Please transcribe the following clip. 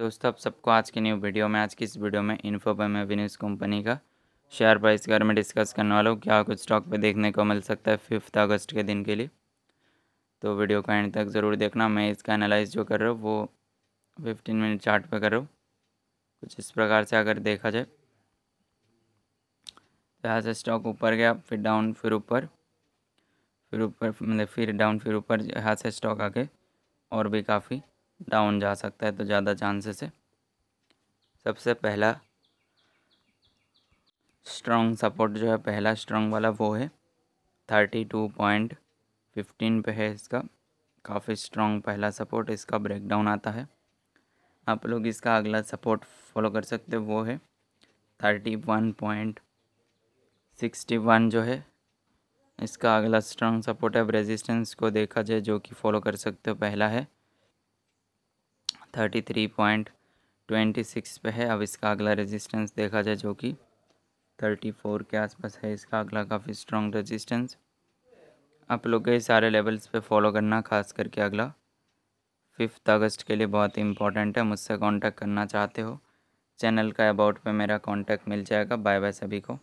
दोस्तों आप सबको आज की न्यू वीडियो में आज की इस वीडियो में मैं एवेन्यूज कंपनी का शेयर प्राइस के बारे में डिस्कस करने वाला हूँ क्या कुछ स्टॉक पे देखने को मिल सकता है फिफ्थ अगस्त के दिन के लिए तो वीडियो का एंड तक ज़रूर देखना मैं इसका एनालाइज जो कर रहा हूँ वो फिफ्टीन मिनट चार्ट पर कर रहा हूँ कुछ इस प्रकार से अगर देखा जाए तो यहाँ से स्टॉक ऊपर गया फिर डाउन फिर ऊपर फिर ऊपर मतलब फिर डाउन फिर ऊपर यहाँ से स्टॉक आके और भी काफ़ी डाउन जा सकता है तो ज़्यादा चांसेस है सबसे पहला स्ट्रॉन्ग सपोर्ट जो है पहला स्ट्रॉन्ग वाला वो है थर्टी टू पॉइंट फिफ्टीन पे है इसका काफ़ी स्ट्रॉन्ग पहला सपोर्ट इसका ब्रेकडाउन आता है आप लोग इसका अगला सपोर्ट फॉलो कर सकते हो वो है thirty one point sixty one जो है इसका अगला स्ट्रॉन्ग सपोर्ट है रेजिस्टेंस को देखा जाए जो कि फॉलो कर सकते हो पहला है thirty three point twenty six पे है अब इसका अगला रेजिस्टेंस देखा जाए जो कि थर्टी फोर के आसपास है इसका अगला काफ़ी स्ट्रॉन्ग रेजिस्टेंस आप लोग के सारे लेवल्स पे फॉलो करना खास करके अगला फिफ्थ अगस्त के लिए बहुत ही इंपॉर्टेंट है मुझसे कांटेक्ट करना चाहते हो चैनल का अबाउट पे मेरा कांटेक्ट मिल जाएगा बाय बाय सभी को